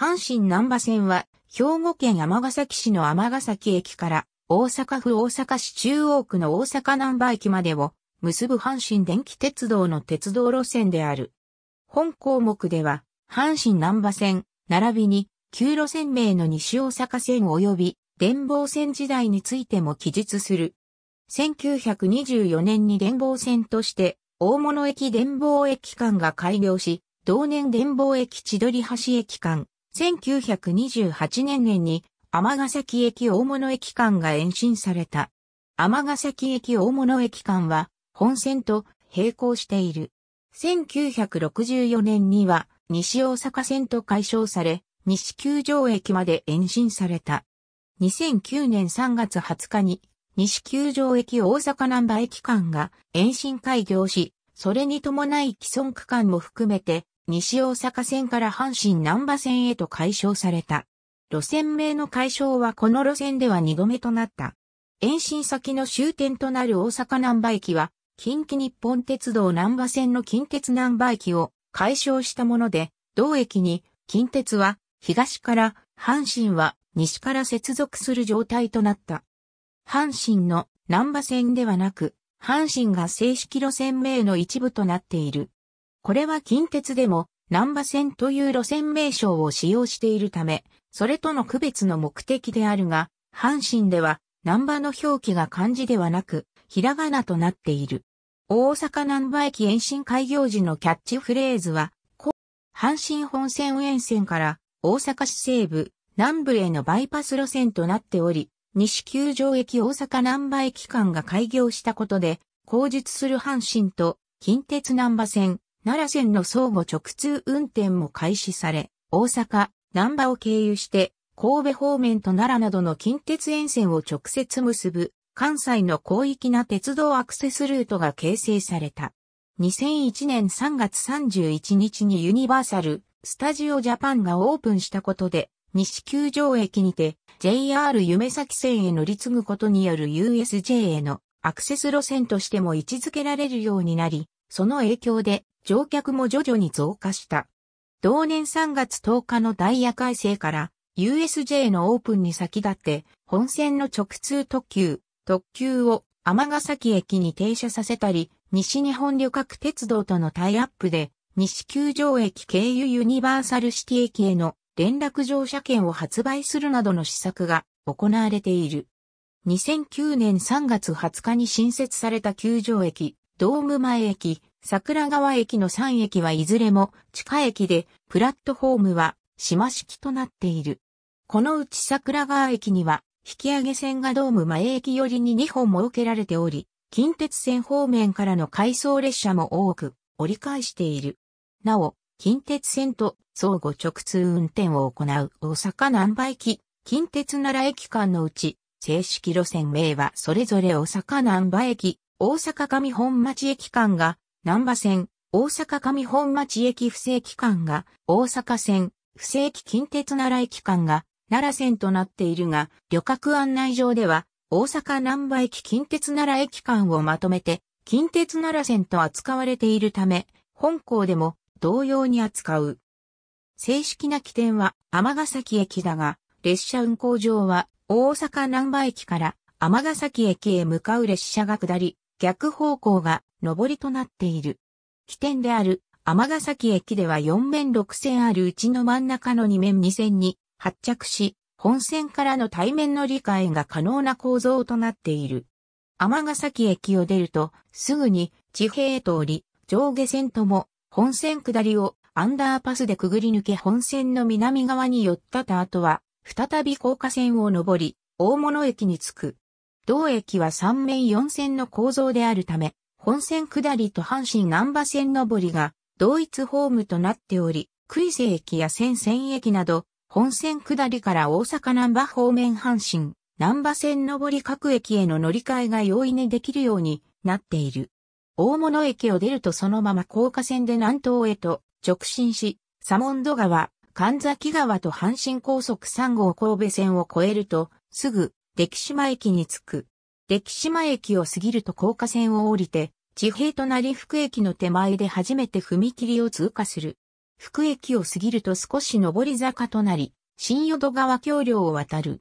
阪神南波線は、兵庫県ヶ崎市の尼崎駅から、大阪府大阪市中央区の大阪南波駅までを、結ぶ阪神電気鉄道の鉄道路線である。本項目では、阪神南波線、並びに、旧路線名の西大阪線及び、電防線時代についても記述する。1924年に電防線として、大物駅電防駅間が開業し、同年電防駅千鳥橋駅間、1928年年に尼崎駅大物駅間が延伸された。尼崎駅大物駅間は本線と並行している。1964年には西大阪線と解消され、西九条駅まで延伸された。2009年3月20日に西九条駅大阪南波駅間が延伸開業し、それに伴い既存区間も含めて西大阪線から阪神南波線へと解消された。路線名の解消はこの路線では2度目となった。延伸先の終点となる大阪南波駅は、近畿日本鉄道南波線の近鉄南波駅を解消したもので、同駅に近鉄は東から阪神は西から接続する状態となった。阪神の南波線ではなく、阪神が正式路線名の一部となっている。これは近鉄でも、南波線という路線名称を使用しているため、それとの区別の目的であるが、阪神では、南波の表記が漢字ではなく、ひらがなとなっている。大阪南波駅延伸開業時のキャッチフレーズは、阪神本線沿線から大阪市西部、南部へのバイパス路線となっており、西九条駅大阪南波駅間が開業したことで、口述する阪神と近鉄南波線、奈良線の相互直通運転も開始され、大阪、南波を経由して、神戸方面と奈良などの近鉄沿線を直接結ぶ、関西の広域な鉄道アクセスルートが形成された。2001年3月31日にユニバーサル・スタジオジャパンがオープンしたことで、西九条駅にて JR 夢崎線へ乗り継ぐことによる USJ へのアクセス路線としても位置づけられるようになり、その影響で乗客も徐々に増加した。同年3月10日のダイヤ改正から USJ のオープンに先立って本線の直通特急、特急をヶ崎駅に停車させたり、西日本旅客鉄道とのタイアップで西九条駅経由ユニバーサルシティ駅への連絡乗車券を発売するなどの施策が行われている。2009年3月20日に新設された球場駅、ドーム前駅、桜川駅の3駅はいずれも地下駅で、プラットフォームは島式となっている。このうち桜川駅には、引き上げ線がドーム前駅寄りに2本設けられており、近鉄線方面からの回送列車も多く折り返している。なお、近鉄線と相互直通運転を行う大阪南波駅、近鉄奈良駅間のうち、正式路線名はそれぞれ大阪南波駅、大阪上本町駅間が南波線、大阪上本町駅不正期間が大阪線、不正期近鉄奈良駅間が奈良線となっているが、旅客案内上では大阪南波駅近鉄奈良駅間をまとめて近鉄奈良線と扱われているため、本校でも同様に扱う。正式な起点は尼崎駅だが、列車運行上は大阪南波駅から尼崎駅へ向かう列車が下り、逆方向が上りとなっている。起点である尼崎駅では4面6線あるうちの真ん中の2面2線に発着し、本線からの対面の理解が可能な構造となっている。尼崎駅を出ると、すぐに地平へ通り、上下線とも本線下りをアンダーパスでくぐり抜け本線の南側に寄ったた後は、再び高架線を上り、大物駅に着く。同駅は3面4線の構造であるため、本線下りと阪神南波線上りが同一ホームとなっており、杭瀬駅や仙仙駅など、本線下りから大阪南波方面阪神南波線上り各駅への乗り換えが容易にできるようになっている。大物駅を出るとそのまま高架線で南東へと直進し、サモンド川、神崎川と阪神高速3号神戸線を越えると、すぐ歴島駅に着く。歴島駅を過ぎると高架線を降りて、地平となり福駅の手前で初めて踏切を通過する。福駅を過ぎると少し上り坂となり、新淀川橋梁を渡る。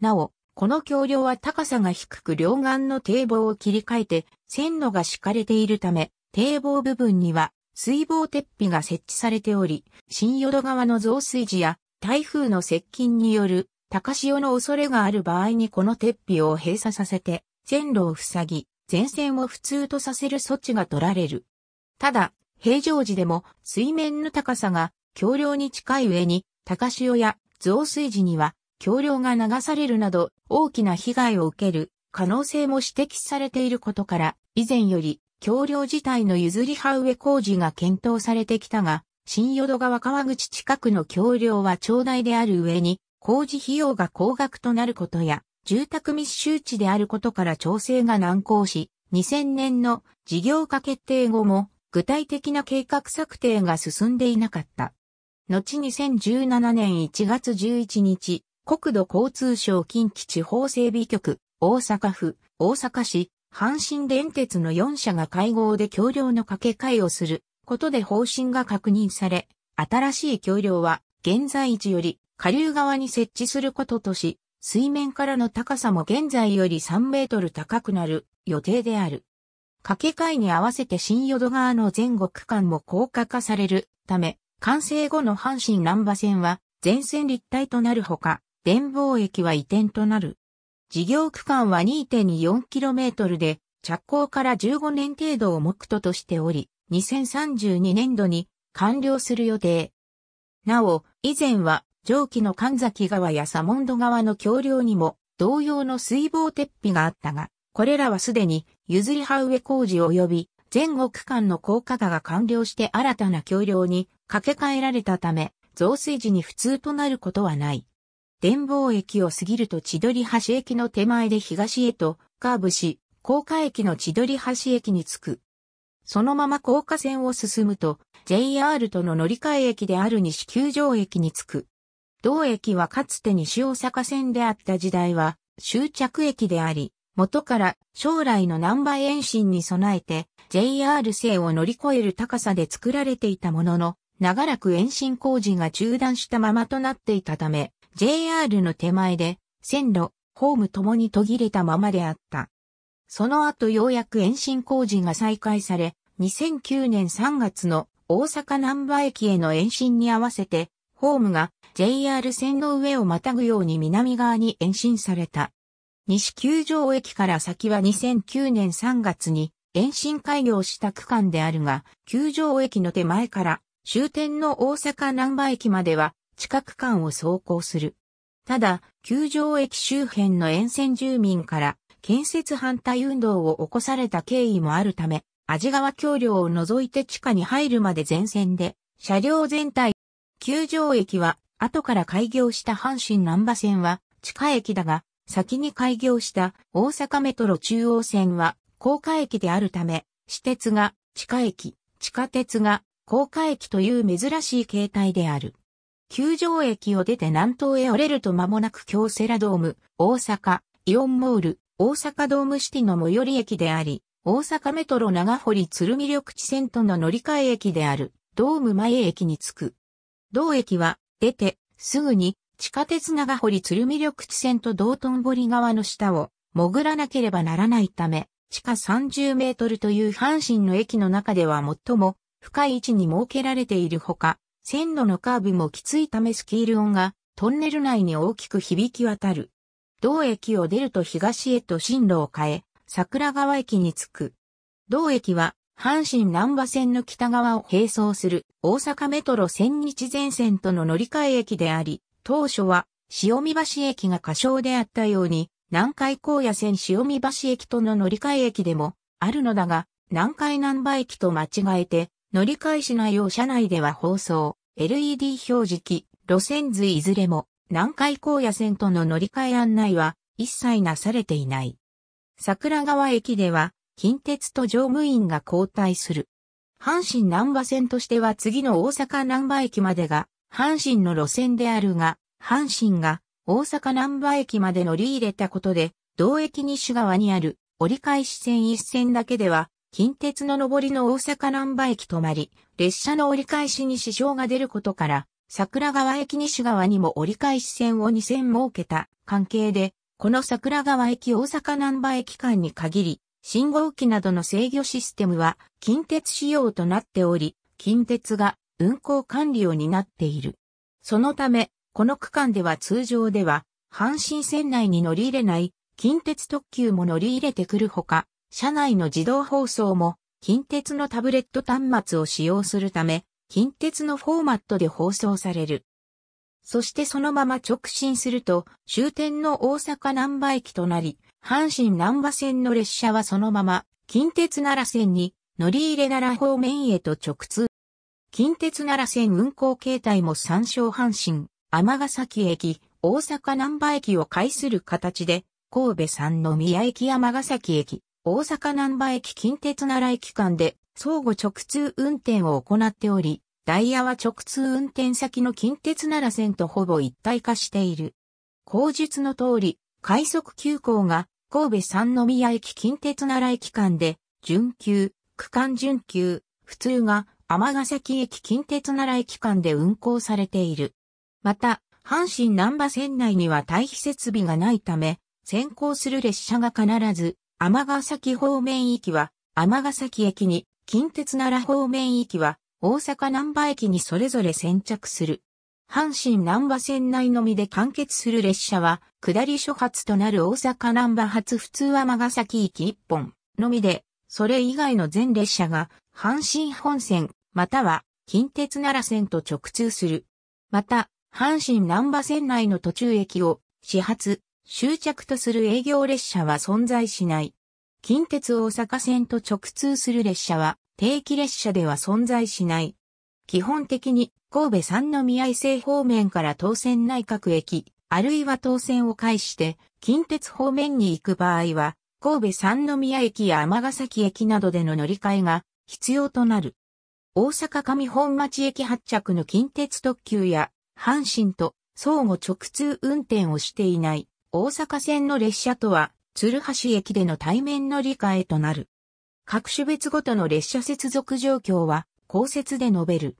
なお、この橋梁は高さが低く両岸の堤防を切り替えて、線路が敷かれているため、堤防部分には水防鉄壁が設置されており、新淀川の増水時や台風の接近による高潮の恐れがある場合にこの鉄皮を閉鎖させて、線路を塞ぎ、前線を普通とさせる措置が取られる。ただ、平常時でも水面の高さが橋梁に近い上に、高潮や増水時には橋梁が流されるなど大きな被害を受ける可能性も指摘されていることから、以前より橋梁自体の譲り葉植え工事が検討されてきたが、新淀川川口近くの橋梁は長大である上に、工事費用が高額となることや、住宅密集地であることから調整が難航し、2000年の事業化決定後も具体的な計画策定が進んでいなかった。後2017年1月11日、国土交通省近畿地方整備局、大阪府、大阪市、阪神電鉄の4社が会合で橋梁の架け替えをすることで方針が確認され、新しい橋梁は現在地より下流側に設置することとし、水面からの高さも現在より3メートル高くなる予定である。掛け替えに合わせて新淀川の前後区間も高架化されるため、完成後の阪神南波線は全線立体となるほか、電房駅は移転となる。事業区間は 2.24km で、着工から15年程度を目途としており、2032年度に完了する予定。なお、以前は上記の神崎川やサモンド川の橋梁にも同様の水防鉄皮があったが、これらはすでに譲り葉植え工事及び全国間の高架化が完了して新たな橋梁に架け替えられたため、増水時に普通となることはない。電房駅を過ぎると千鳥橋駅の手前で東へとカーブし、高架駅の千鳥橋駅に着く。そのまま高架線を進むと、JR との乗り換え駅である西九条駅に着く。同駅はかつて西大阪線であった時代は終着駅であり、元から将来の南波延伸に備えて JR 線を乗り越える高さで作られていたものの、長らく延伸工事が中断したままとなっていたため、JR の手前で線路、ホームともに途切れたままであった。その後ようやく延伸工事が再開され、2009年3月の大阪南波駅への延伸に合わせて、ホームが JR 線の上をまたぐように南側に延伸された。西九条駅から先は2009年3月に延伸開業した区間であるが、九条駅の手前から終点の大阪南波駅までは地下区間を走行する。ただ、九条駅周辺の沿線住民から建設反対運動を起こされた経緯もあるため、味川橋梁を除いて地下に入るまで全線で車両全体、九条駅は後から開業した阪神南波線は地下駅だが、先に開業した大阪メトロ中央線は高架駅であるため、私鉄が地下駅、地下鉄が高架駅という珍しい形態である。球場駅を出て南東へ折れると間もなく京セラドーム、大阪、イオンモール、大阪ドームシティの最寄り駅であり、大阪メトロ長堀鶴見緑地線との乗り換え駅である、ドーム前駅に着く。同駅は出て、すぐに地下鉄長堀鶴見緑地線と道頓堀川の下を潜らなければならないため、地下30メートルという阪神の駅の中では最も深い位置に設けられているほか、線路のカーブもきついためスキール音がトンネル内に大きく響き渡る。同駅を出ると東へと進路を変え、桜川駅に着く。同駅は阪神南波線の北側を並走する大阪メトロ千日前線との乗り換え駅であり、当初は塩見橋駅が過小であったように、南海高野線塩見橋駅との乗り換え駅でもあるのだが、南海南波駅と間違えて、乗り換えしないよう車内では放送、LED 表示器、路線図いずれも、南海高野線との乗り換え案内は一切なされていない。桜川駅では、近鉄と乗務員が交代する。阪神南波線としては次の大阪南波駅までが阪神の路線であるが、阪神が大阪南波駅まで乗り入れたことで、同駅西側にある折り返し線一線だけでは、近鉄の上りの大阪南波駅止まり、列車の折り返しに支障が出ることから、桜川駅西側にも折り返し線を2線設けた関係で、この桜川駅大阪南波駅間に限り、信号機などの制御システムは近鉄仕様となっており、近鉄が運行管理を担っている。そのため、この区間では通常では、阪神線内に乗り入れない近鉄特急も乗り入れてくるほか、車内の自動放送も近鉄のタブレット端末を使用するため、近鉄のフォーマットで放送される。そしてそのまま直進すると終点の大阪南波駅となり、阪神南波線の列車はそのまま、近鉄奈良線に乗り入れ奈良方面へと直通。近鉄奈良線運行形態も参照阪神、尼崎駅、大阪南波駅を介する形で、神戸三宮駅尼崎駅、大阪南波駅近鉄奈良駅間で相互直通運転を行っており、ダイヤは直通運転先の近鉄奈良線とほぼ一体化している。口述の通り、快速急行が神戸三宮駅近鉄奈良駅間で、準急、区間準急、普通が尼崎駅近鉄奈良駅間で運行されている。また、阪神南波線内には対比設備がないため、先行する列車が必ず、尼崎方面行きは、尼崎駅に、近鉄奈良方面行きは、大阪南波駅にそれぞれ先着する。阪神南波線内のみで完結する列車は、下り初発となる大阪南波発普通は長崎駅1本のみで、それ以外の全列車が、阪神本線、または、近鉄奈良線と直通する。また、阪神南波線内の途中駅を、始発、終着とする営業列車は存在しない。近鉄大阪線と直通する列車は、定期列車では存在しない。基本的に神戸三宮伊勢方面から当選内閣駅、あるいは当選を介して近鉄方面に行く場合は、神戸三宮駅や尼崎駅などでの乗り換えが必要となる。大阪上本町駅発着の近鉄特急や、阪神と相互直通運転をしていない大阪線の列車とは、鶴橋駅での対面乗り換えとなる。各種別ごとの列車接続状況は公設で述べる。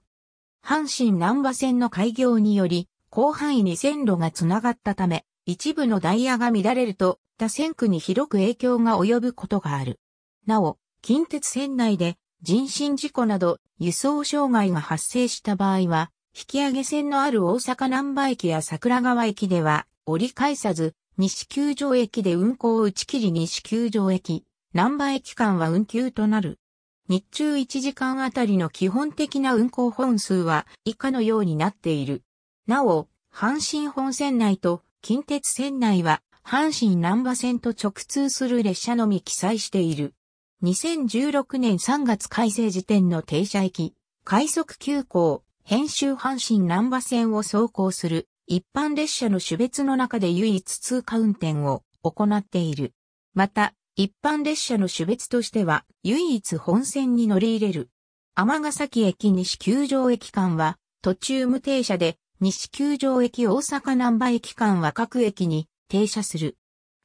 阪神南波線の開業により、広範囲に線路がつながったため、一部のダイヤが乱れると、他線区に広く影響が及ぶことがある。なお、近鉄線内で人身事故など輸送障害が発生した場合は、引き上げ線のある大阪南波駅や桜川駅では折り返さず、西球場駅で運行を打ち切り西球場駅、南波駅間は運休となる。日中1時間あたりの基本的な運行本数は以下のようになっている。なお、阪神本線内と近鉄線内は阪神南波線と直通する列車のみ記載している。2016年3月改正時点の停車駅、快速急行、編集阪神南波線を走行する一般列車の種別の中で唯一通過運転を行っている。また、一般列車の種別としては唯一本線に乗り入れる。ヶ崎駅西九条駅間は途中無停車で西九条駅大阪南波駅間は各駅に停車する。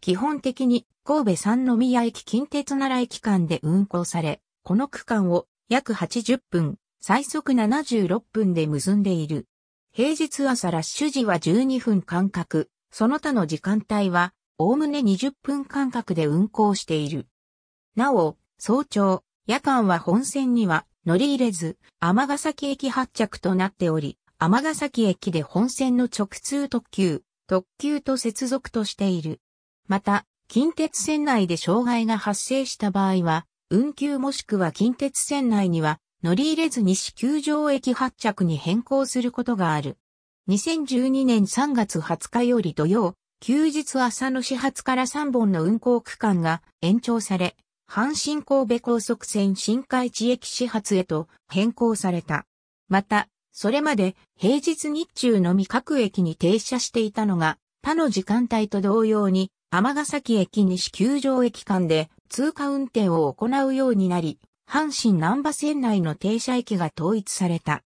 基本的に神戸三宮駅近鉄奈良駅間で運行され、この区間を約80分、最速76分で結んでいる。平日朝ラッシュ時は12分間隔、その他の時間帯はおおむね20分間隔で運行している。なお、早朝、夜間は本線には乗り入れず、尼崎駅発着となっており、尼崎駅で本線の直通特急、特急と接続としている。また、近鉄線内で障害が発生した場合は、運休もしくは近鉄線内には乗り入れず西九条駅発着に変更することがある。2012年3月20日より土曜、休日朝の始発から3本の運行区間が延長され、阪神神戸高速線新海地駅始発へと変更された。また、それまで平日日中のみ各駅に停車していたのが、他の時間帯と同様に、ヶ崎駅西球場駅間で通過運転を行うようになり、阪神南波線内の停車駅が統一された。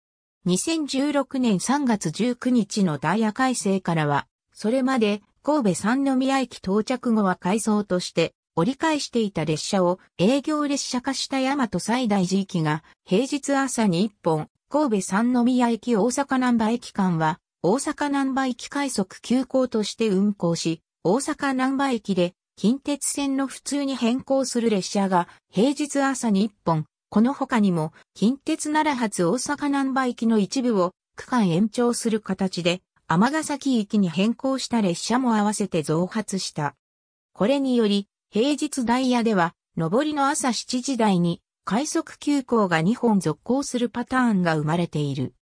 2016年3月19日のダイヤ改正からは、それまで神戸三宮駅到着後は改装として折り返していた列車を営業列車化した大和西大寺駅が平日朝に1本、神戸三宮駅大阪南波駅間は大阪南波駅快速急行として運行し、大阪南波駅で近鉄線の普通に変更する列車が平日朝に1本、この他にも近鉄奈良発大阪南波駅の一部を区間延長する形で尼崎行きに変更した列車も合わせて増発した。これにより、平日ダイヤでは、上りの朝7時台に、快速急行が2本続行するパターンが生まれている。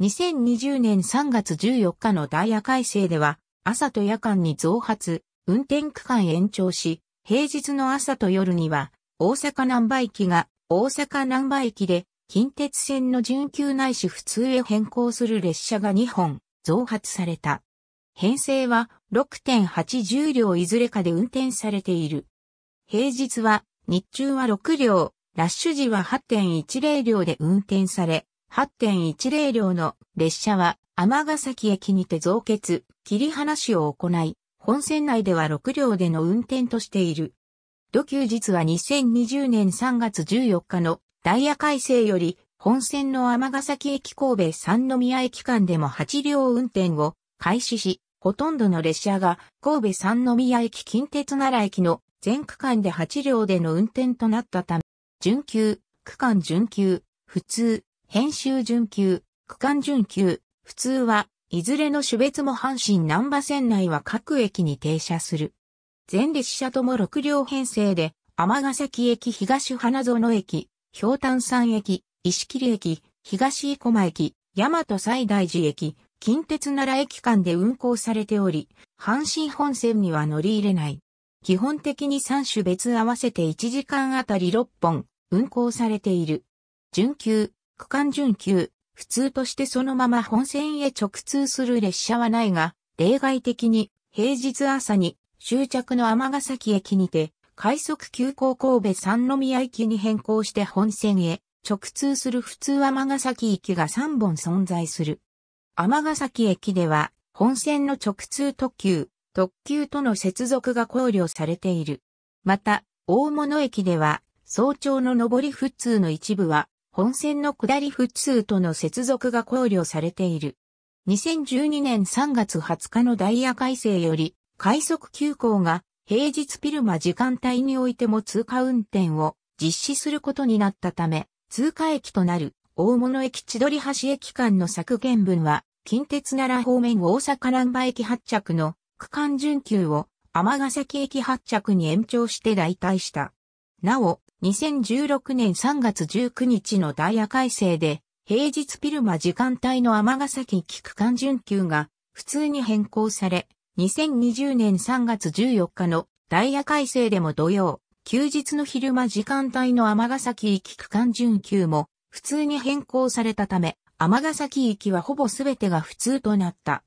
2020年3月14日のダイヤ改正では、朝と夜間に増発、運転区間延長し、平日の朝と夜には、大阪南波駅が大阪南波駅で近鉄線の準急ないし普通へ変更する列車が2本、増発された。編成は6.80両いずれかで運転されている。平日は日中は6両、ラッシュ時は8.10両で運転され、8.10両の列車は尼ヶ崎駅にて増結、切り離しを行い、本線内では6両での運転としている。土休日は2020年3月14日のダイヤ改正より本線のヶ崎駅神戸三宮駅間でも8両運転を開始し、ほとんどの列車が神戸三宮駅近鉄奈良駅の全区間で8両での運転となったため、準急、区間準急、普通、編集準急、区間準急、普通は、いずれの種別も阪神南波線内は各駅に停車する。全列車とも6両編成で、ヶ崎駅東花園駅、氷炭山駅、石切駅、東生駒駅、大和西大寺駅、近鉄奈良駅間で運行されており、阪神本線には乗り入れない。基本的に3種別合わせて1時間あたり6本運行されている。準急、区間準急、普通としてそのまま本線へ直通する列車はないが、例外的に平日朝に終着の尼崎駅にて、快速急行神戸三宮駅に変更して本線へ直通する普通尼崎駅が3本存在する。尼崎駅では、本線の直通特急、特急との接続が考慮されている。また、大物駅では、早朝の上り普通の一部は、本線の下り普通との接続が考慮されている。2012年3月20日のダイヤ改正より、快速急行が平日ピルマ時間帯においても通過運転を実施することになったため、通過駅となる大物駅千鳥橋駅間の削減分は、近鉄奈良方面大阪南波駅発着の区間準急を尼崎駅発着に延長して代替した。なお、2016年3月19日のダイヤ改正で、平日ピルマ時間帯の尼崎駅区間準急が普通に変更され、2020年3月14日のダイヤ改正でも同様、休日の昼間時間帯の尼崎行き区間準急も普通に変更されたため、尼崎行きはほぼ全てが普通となった。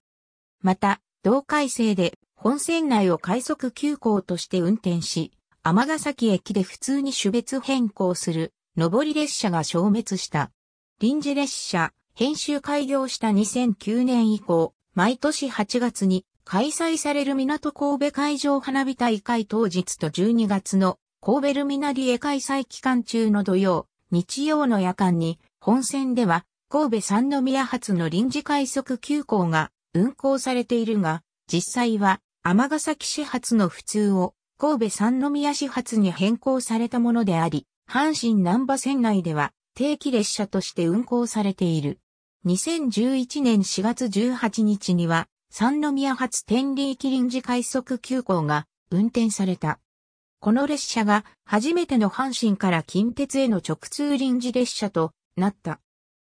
また、同改正で本線内を快速急行として運転し、尼崎駅で普通に種別変更する上り列車が消滅した。臨時列車、編集開業した2009年以降、毎年8月に開催される港神戸海上花火大会当日と12月の神戸ルミナリエ開催期間中の土曜、日曜の夜間に、本線では、神戸三宮発の臨時快速急行が運行されているが、実際は、尼崎始発の普通を、神戸三宮始発に変更されたものであり、阪神南波線内では、定期列車として運行されている。2011年4月18日には、三宮発天理駅臨時快速急行が運転された。この列車が初めての阪神から近鉄への直通臨時列車となった。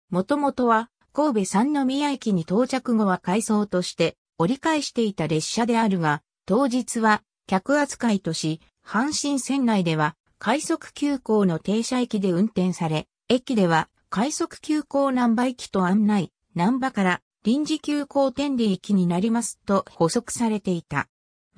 もともとは神戸三宮駅に到着後は改装として折り返していた列車であるが、当日は客扱いとし、阪神線内では快速急行の停車駅で運転され、駅では快速急行南波駅と案内、南波から臨時急行天理駅になりますと補足されていた。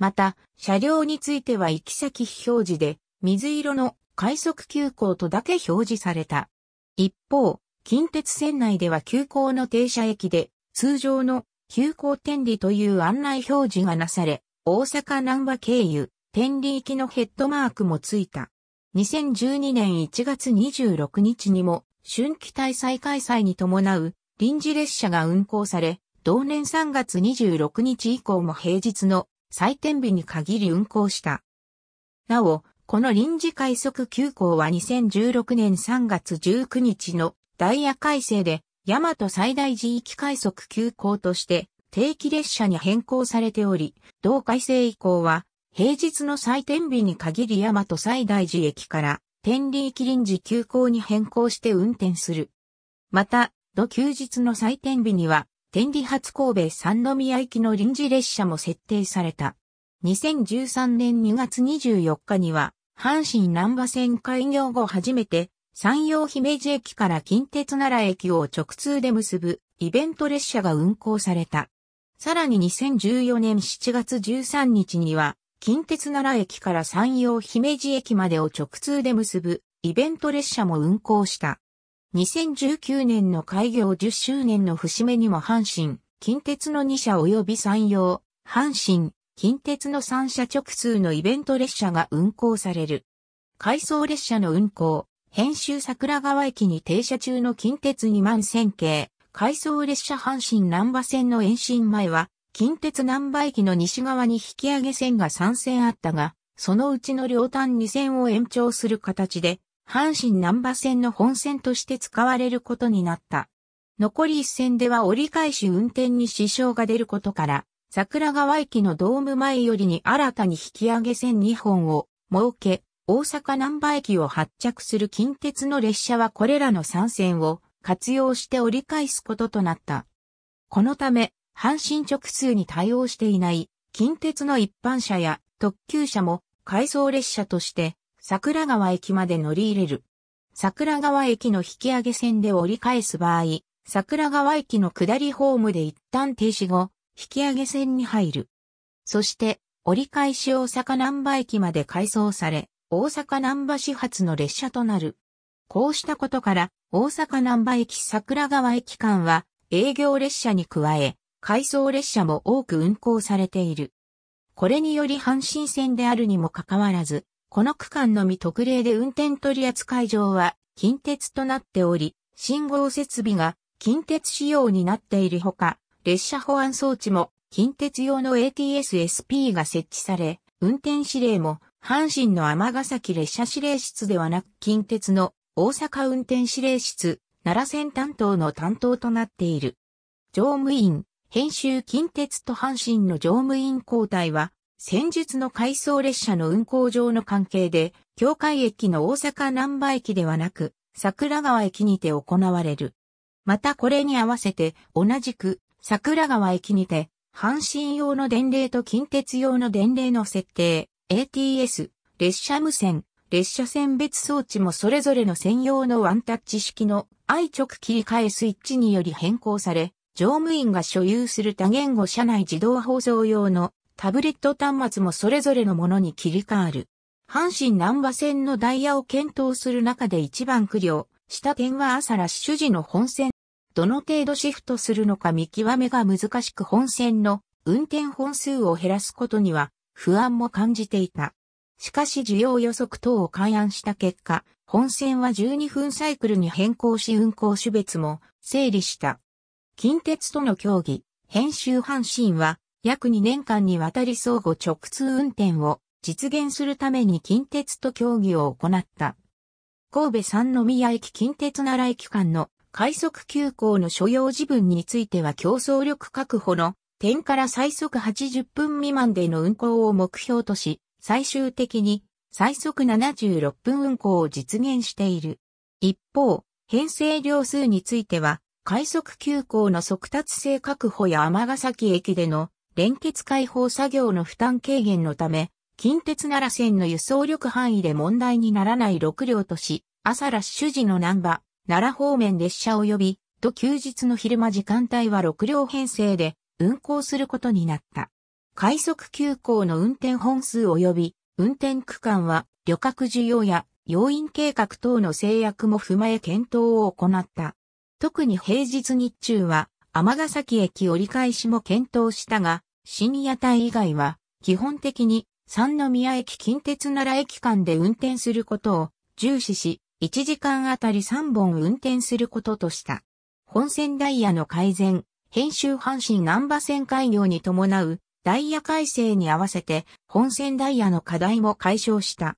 また、車両については行き先非表示で、水色の快速急行とだけ表示された。一方、近鉄線内では急行の停車駅で、通常の急行天理という案内表示がなされ、大阪南波経由、天理行きのヘッドマークもついた。2012年1月26日にも、春季大祭開催に伴う臨時列車が運行され、同年3月26日以降も平日の祭典日に限り運行した。なお、この臨時快速急行は2016年3月19日のダイヤ改正で、大和最大寺域快速急行として定期列車に変更されており、同改正以降は、平日の祭典日に限り大和最大寺駅から天理駅臨時急行に変更して運転する。また、土休日の祭典日には、天理発神戸三宮行きの臨時列車も設定された。2013年2月24日には、阪神南波線開業後初めて、山陽姫路駅から近鉄奈良駅を直通で結ぶイベント列車が運行された。さらに2014年7月13日には、近鉄奈良駅から山陽姫路駅までを直通で結ぶイベント列車も運行した。2019年の開業10周年の節目にも阪神、近鉄の2社及び山陽、阪神、近鉄の3社直通のイベント列車が運行される。回送列車の運行、編集桜川駅に停車中の近鉄2万1000系、回送列車阪神南波線の延伸前は、近鉄南波駅の西側に引き上げ線が3線あったが、そのうちの両端2線を延長する形で、阪神南波線の本線として使われることになった。残り一線では折り返し運転に支障が出ることから、桜川駅のドーム前よりに新たに引き上げ線2本を設け、大阪南波駅を発着する近鉄の列車はこれらの3線を活用して折り返すこととなった。このため、阪神直通に対応していない近鉄の一般車や特急車も回送列車として桜川駅まで乗り入れる。桜川駅の引き上げ線で折り返す場合、桜川駅の下りホームで一旦停止後、引き上げ線に入る。そして、折り返し大阪南波駅まで改装され、大阪南波始発の列車となる。こうしたことから、大阪南波駅桜川駅間は営業列車に加え、回送列車も多く運行されている。これにより阪神線であるにもかかわらず、この区間のみ特例で運転取扱い上は近鉄となっており、信号設備が近鉄仕様になっているほか、列車保安装置も近鉄用の ATSSP が設置され、運転指令も阪神の尼崎列車指令室ではなく近鉄の大阪運転指令室、奈良線担当の担当となっている。乗務員、編集近鉄と阪神の乗務員交代は戦術の回送列車の運行上の関係で、境界駅の大阪南波駅ではなく、桜川駅にて行われる。またこれに合わせて、同じく桜川駅にて、阪神用の電令と近鉄用の電令の設定、ATS、列車無線、列車選別装置もそれぞれの専用のワンタッチ式の愛直切り替えスイッチにより変更され、乗務員が所有する多言語車内自動放送用のタブレット端末もそれぞれのものに切り替わる。阪神南波線のダイヤを検討する中で一番苦慮した点は朝ら主事の本線。どの程度シフトするのか見極めが難しく本線の運転本数を減らすことには不安も感じていた。しかし需要予測等を勘案した結果、本線は12分サイクルに変更し運行種別も整理した。近鉄との協議、編集阪神は約2年間にわたり相互直通運転を実現するために近鉄と協議を行った。神戸三宮駅近鉄奈良駅間の快速急行の所要時分については競争力確保の点から最速80分未満での運行を目標とし、最終的に最速76分運行を実現している。一方、編成量数については、快速急行の速達性確保や尼崎駅での連結解放作業の負担軽減のため、近鉄奈良線の輸送力範囲で問題にならない6両とし、朝ラッシュ時の難波、奈良方面列車及び、と休日の昼間時間帯は6両編成で運行することになった。快速急行の運転本数及び、運転区間は旅客需要や要員計画等の制約も踏まえ検討を行った。特に平日日中は、尼崎駅折り返しも検討したが、深夜帯以外は、基本的に三宮駅近鉄奈良駅間で運転することを重視し、1時間あたり3本運転することとした。本線ダイヤの改善、編集阪神南波線開業に伴うダイヤ改正に合わせて本線ダイヤの課題も解消した。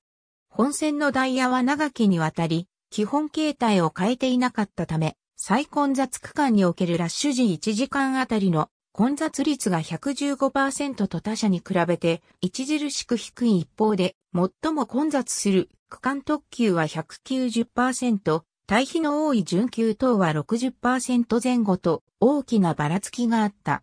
本線のダイヤは長きにわたり、基本形態を変えていなかったため、最混雑区間におけるラッシュ時1時間あたりの混雑率が115%と他社に比べて著しく低い一方で、最も混雑する区間特急は190%、対比の多い準急等は60%前後と大きなばらつきがあった。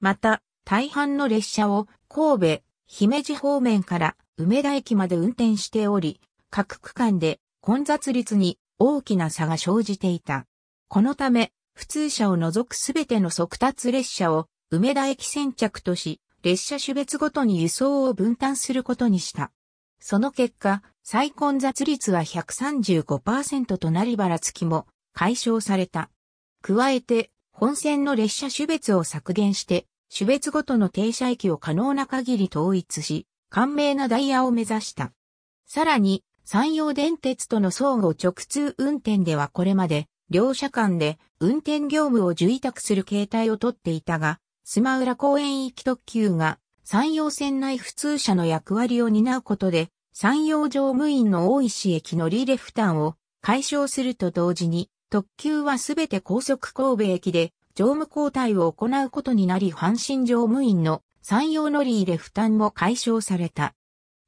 また、大半の列車を神戸、姫路方面から梅田駅まで運転しており、各区間で混雑率に大きな差が生じていた。このため、普通車を除くすべての速達列車を梅田駅先着とし、列車種別ごとに輸送を分担することにした。その結果、再混雑率は135%となりばらつきも解消された。加えて、本線の列車種別を削減して、種別ごとの停車駅を可能な限り統一し、簡明なダイヤを目指した。さらに、山陽電鉄との相互直通運転ではこれまで、両社間で運転業務を受委託する形態をとっていたが、スマウラ公園行き特急が山陽線内普通車の役割を担うことで、山陽乗務員の大石駅乗り入れ負担を解消すると同時に、特急はすべて高速神戸駅で乗務交代を行うことになり阪神乗務員の山陽乗り入れ負担も解消された。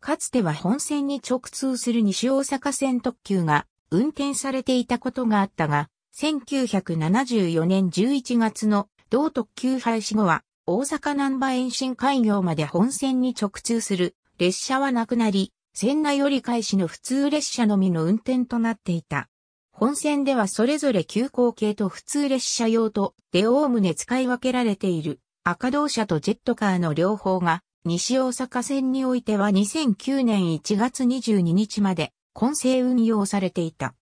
かつては本線に直通する西大阪線特急が運転されていたことがあったが、1974年11月の道特急廃止後は、大阪南波延伸開業まで本線に直通する列車はなくなり、線内折り返しの普通列車のみの運転となっていた。本線ではそれぞれ急行系と普通列車用とでおおむね使い分けられている赤道車とジェットカーの両方が西大阪線においては2009年1月22日まで混成運用されていた。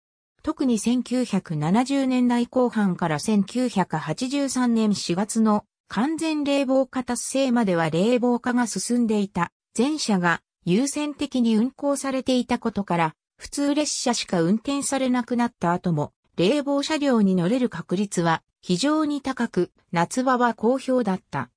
特に1970年代後半から1983年4月の完全冷房化達成までは冷房化が進んでいた。前車が優先的に運行されていたことから、普通列車しか運転されなくなった後も、冷房車両に乗れる確率は非常に高く、夏場は好評だった。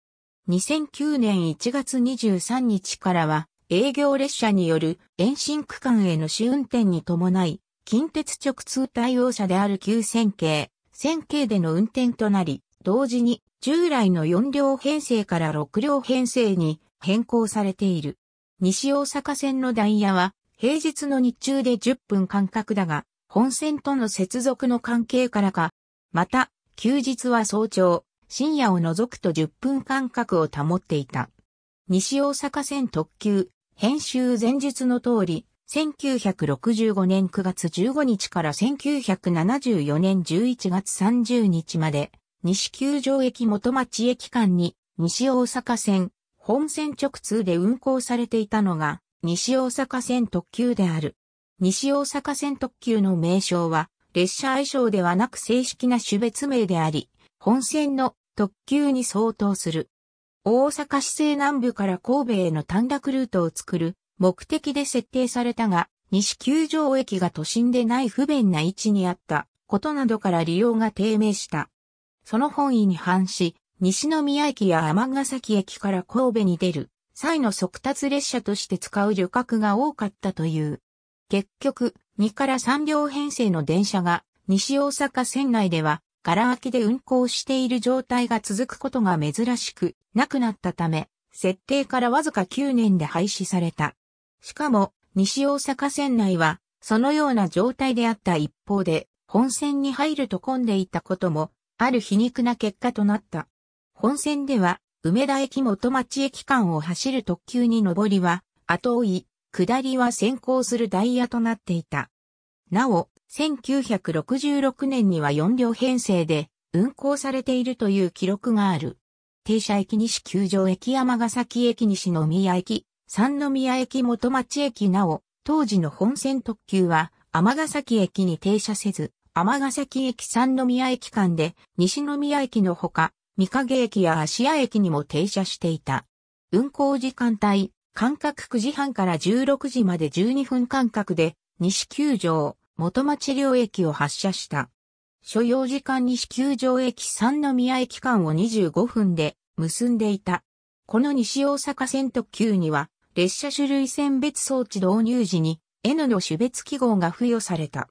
2009年1月23日からは、営業列車による延伸区間への試運転に伴い、近鉄直通対応車である旧線形、線系、系での運転となり、同時に従来の4両編成から6両編成に変更されている。西大阪線のダイヤは平日の日中で10分間隔だが、本線との接続の関係からか、また、休日は早朝、深夜を除くと10分間隔を保っていた。西大阪線特急編集前述の通り、1965年9月15日から1974年11月30日まで、西九条駅元町駅間に、西大阪線、本線直通で運行されていたのが、西大阪線特急である。西大阪線特急の名称は、列車愛称ではなく正式な種別名であり、本線の特急に相当する。大阪市西南部から神戸への短絡ルートを作る目的で設定されたが、西九条駅が都心でない不便な位置にあったことなどから利用が低迷した。その本意に反し、西宮駅や尼崎駅から神戸に出る際の速達列車として使う旅客が多かったという。結局、2から3両編成の電車が西大阪線内ではガラ空きで運行している状態が続くことが珍しくなくなったため、設定からわずか9年で廃止された。しかも、西大阪線内は、そのような状態であった一方で、本線に入ると混んでいたことも、ある皮肉な結果となった。本線では、梅田駅元町駅間を走る特急に上りは、後追い、下りは先行するダイヤとなっていた。なお、1966年には4両編成で運行されているという記録がある。停車駅西球場駅山ヶ崎駅西の宮駅、三宮駅元町駅なお、当時の本線特急は天ヶ崎駅に停車せず、天ヶ崎駅三宮駅間で西宮駅のほか、三影駅や芦屋駅にも停車していた。運行時間帯、間隔9時半から16時まで12分間隔で、西球場、元町領駅を発車した。所要時間西九条駅三宮駅間を25分で結んでいた。この西大阪線特急には列車種類選別装置導入時に N の種別記号が付与された。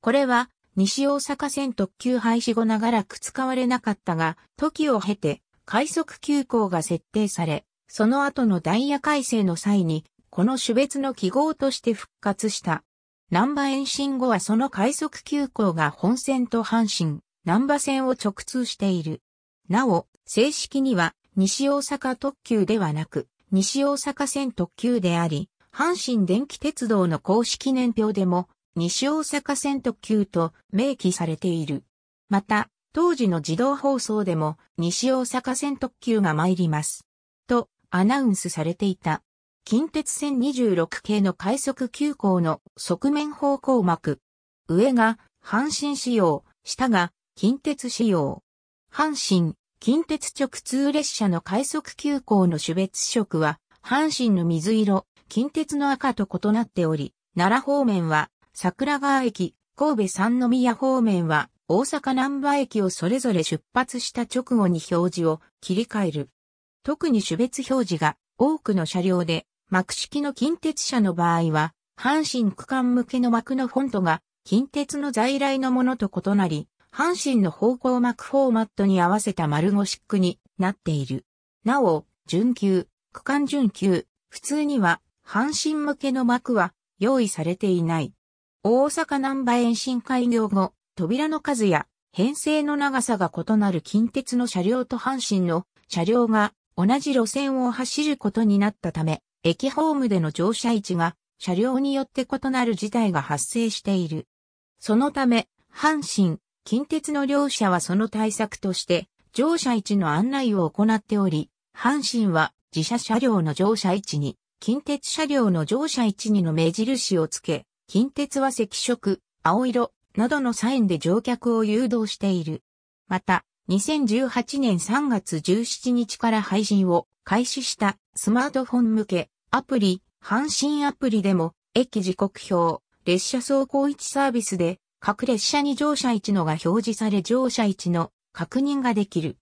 これは西大阪線特急廃止後ながらく使われなかったが、時を経て快速急行が設定され、その後のダイヤ改正の際に、この種別の記号として復活した。南波延伸後はその快速急行が本線と阪神、南波線を直通している。なお、正式には西大阪特急ではなく、西大阪線特急であり、阪神電気鉄道の公式年表でも、西大阪線特急と明記されている。また、当時の自動放送でも、西大阪線特急が参ります。と、アナウンスされていた。近鉄線26系の快速急行の側面方向膜。上が阪神仕様、下が近鉄仕様。阪神、近鉄直通列車の快速急行の種別色は、阪神の水色、近鉄の赤と異なっており、奈良方面は桜川駅、神戸三宮方面は大阪南波駅をそれぞれ出発した直後に表示を切り替える。特に種別表示が多くの車両で幕式の近鉄車の場合は、阪神区間向けの幕のフォントが近鉄の在来のものと異なり、阪神の方向幕フォーマットに合わせた丸ゴシックになっている。なお、準急、区間準急、普通には阪神向けの幕は用意されていない。大阪南波延伸開業後、扉の数や編成の長さが異なる近鉄の車両と阪神の車両が同じ路線を走ることになったため、駅ホームでの乗車位置が車両によって異なる事態が発生している。そのため、阪神、近鉄の両社はその対策として乗車位置の案内を行っており、阪神は自社車両の乗車位置に、近鉄車両の乗車位置にの目印をつけ、近鉄は赤色、青色などのサインで乗客を誘導している。また、2018年3月17日から配信を開始したスマートフォン向け、アプリ、阪神アプリでも、駅時刻表、列車走行位置サービスで、各列車に乗車位置のが表示され乗車位置の確認ができる。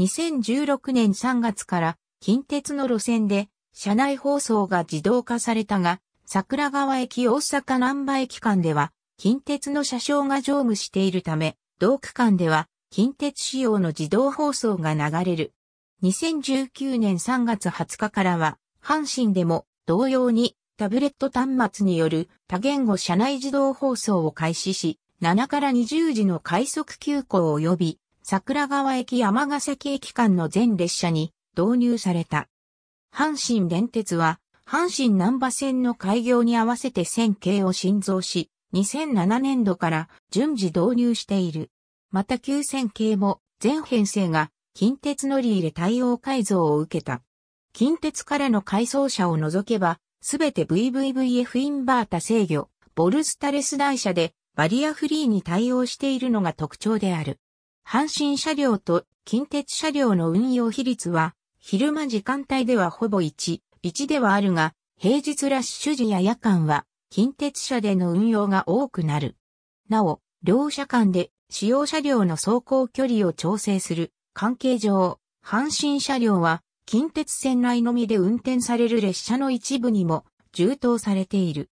2016年3月から近鉄の路線で車内放送が自動化されたが、桜川駅大阪南波駅間では近鉄の車掌が乗務しているため、同区間では近鉄仕様の自動放送が流れる2019年3月20日からは、阪神でも同様にタブレット端末による多言語社内自動放送を開始し、7から20時の快速急行及び桜川駅山ヶ崎駅間の全列車に導入された。阪神電鉄は阪神南波線の開業に合わせて線形を新造し、2007年度から順次導入している。また旧線形も全編成が近鉄乗り入れ対応改造を受けた。近鉄からの改装車を除けば、すべて VVVF インバータ制御、ボルスタレス台車でバリアフリーに対応しているのが特徴である。阪神車両と近鉄車両の運用比率は、昼間時間帯ではほぼ1、1ではあるが、平日ラッシュ時や夜間は、近鉄車での運用が多くなる。なお、両車間で使用車両の走行距離を調整する関係上、阪神車両は近鉄線内のみで運転される列車の一部にも充当されている。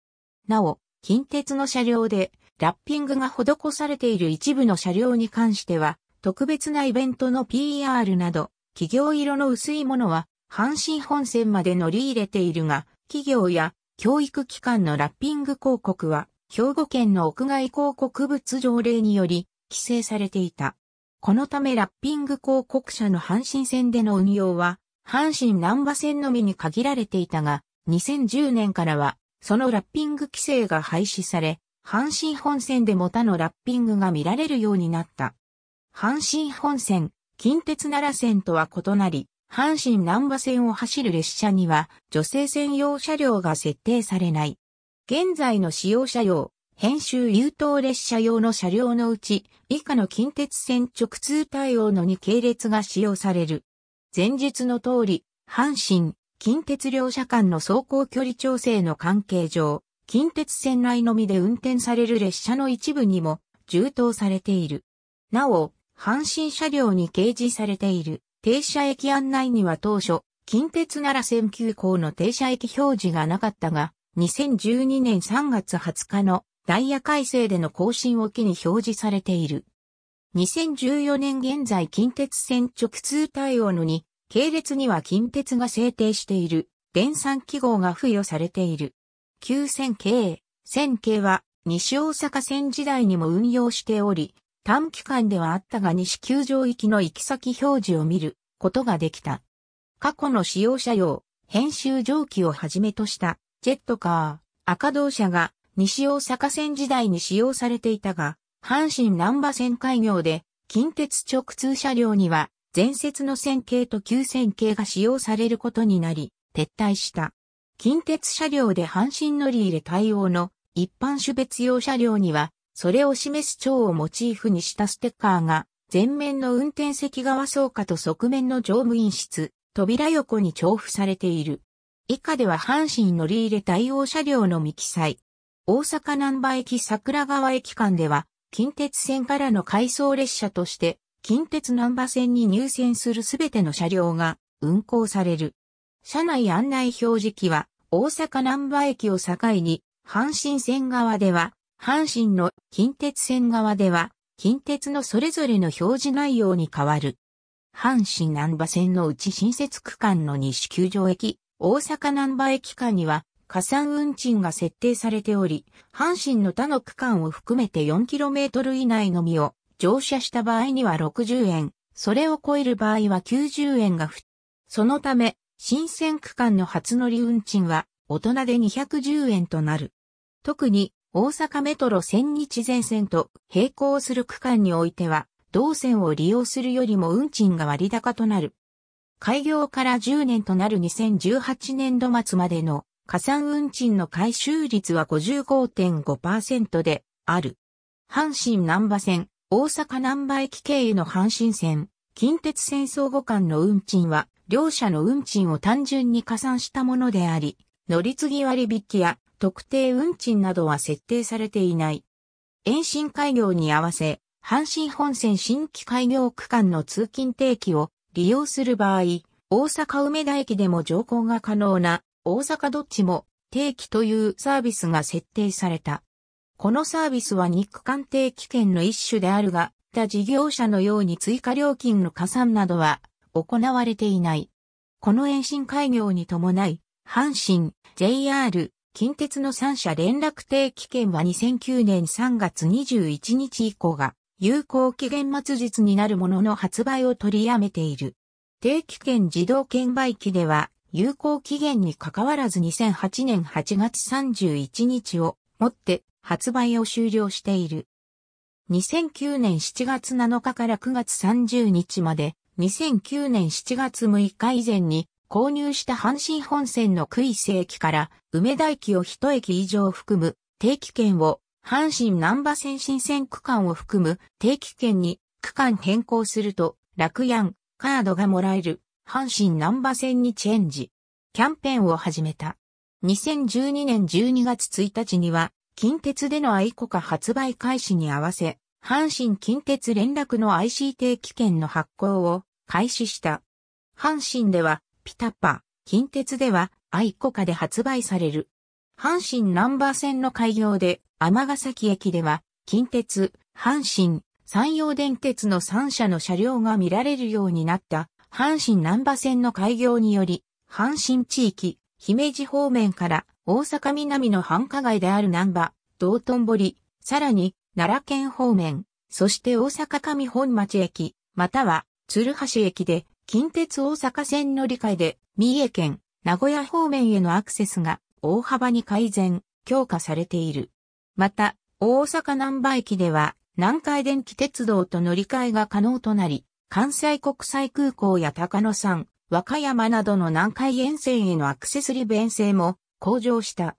なお、近鉄の車両でラッピングが施されている一部の車両に関しては、特別なイベントの PR など、企業色の薄いものは、阪神本線まで乗り入れているが、企業や教育機関のラッピング広告は、兵庫県の屋外広告物条例により、規制されていた。このためラッピング広告車の阪神線での運用は、阪神南波線のみに限られていたが、2010年からは、そのラッピング規制が廃止され、阪神本線でも他のラッピングが見られるようになった。阪神本線、近鉄奈良線とは異なり、阪神南波線を走る列車には、女性専用車両が設定されない。現在の使用車両、編集優等列車用の車両のうち、以下の近鉄線直通対応の2系列が使用される。前述の通り、阪神、近鉄両車間の走行距離調整の関係上、近鉄線内のみで運転される列車の一部にも充当されている。なお、阪神車両に掲示されている停車駅案内には当初、近鉄奈良線急行の停車駅表示がなかったが、2012年3月20日のダイヤ改正での更新を機に表示されている。2014年現在近鉄線直通対応のに、系列には近鉄が制定している、電算記号が付与されている。9000系、1000系は西大阪線時代にも運用しており、短期間ではあったが西球場行きの行き先表示を見ることができた。過去の使用者用、編集蒸気をはじめとしたジェットカー、赤道車が西大阪線時代に使用されていたが、阪神南波線開業で、近鉄直通車両には、前節の線形と急線形が使用されることになり、撤退した。近鉄車両で阪神乗り入れ対応の一般種別用車両には、それを示す蝶をモチーフにしたステッカーが、前面の運転席側倉庫と側面の乗務員室、扉横に重布されている。以下では阪神乗り入れ対応車両の未記載、大阪南波駅桜川駅間では、近鉄線からの回送列車として、近鉄南波線に入線するすべての車両が運行される。車内案内表示機は、大阪南波駅を境に、阪神線側では、阪神の近鉄線側では、近鉄のそれぞれの表示内容に変わる。阪神南波線のうち新設区間の西球場駅、大阪南波駅間には、加算運賃が設定されており、阪神の他の区間を含めて 4km 以内のみを乗車した場合には60円、それを超える場合は90円がそのため、新線区間の初乗り運賃は大人で210円となる。特に大阪メトロ千日前線と並行する区間においては、同線を利用するよりも運賃が割高となる。開業から10年となる2018年度末までの加算運賃の回収率は55.5%である。阪神南波線、大阪南波駅経由の阪神線、近鉄線相互間の運賃は、両社の運賃を単純に加算したものであり、乗り継ぎ割引や特定運賃などは設定されていない。延伸開業に合わせ、阪神本線新規開業区間の通勤定期を利用する場合、大阪梅田駅でも乗降が可能な大阪どっちも定期というサービスが設定された。このサービスは日間定期券の一種であるが、他事業者のように追加料金の加算などは行われていない。この延伸開業に伴い、阪神、JR、近鉄の3社連絡定期券は2009年3月21日以降が有効期限末日になるものの発売を取りやめている。定期券自動券売機では有効期限にかかわらず2008年8月31日をもって発売を終了している。2009年7月7日から9月30日まで、2009年7月6日以前に購入した阪神本線の杭瀬駅から梅田駅を一駅以上含む定期券を阪神南波線新線区間を含む定期券に区間変更すると楽やんカードがもらえる阪神南波線にチェンジ、キャンペーンを始めた。2012年12月1日には、近鉄での愛国家発売開始に合わせ、阪神近鉄連絡の IC 定期券の発行を開始した。阪神では、ピタッパ、近鉄では、愛国家で発売される。阪神南波線の開業で、ヶ崎駅では、近鉄、阪神、山陽電鉄の3社の車両が見られるようになった阪神南波線の開業により、阪神地域、姫路方面から大阪南の繁華街である南波、道頓堀、さらに奈良県方面、そして大阪上本町駅、または鶴橋駅で近鉄大阪線乗り換えで三重県、名古屋方面へのアクセスが大幅に改善、強化されている。また、大阪南波駅では南海電気鉄道と乗り換えが可能となり、関西国際空港や高野山、和歌山などの南海沿線へのアクセス利便性も向上した。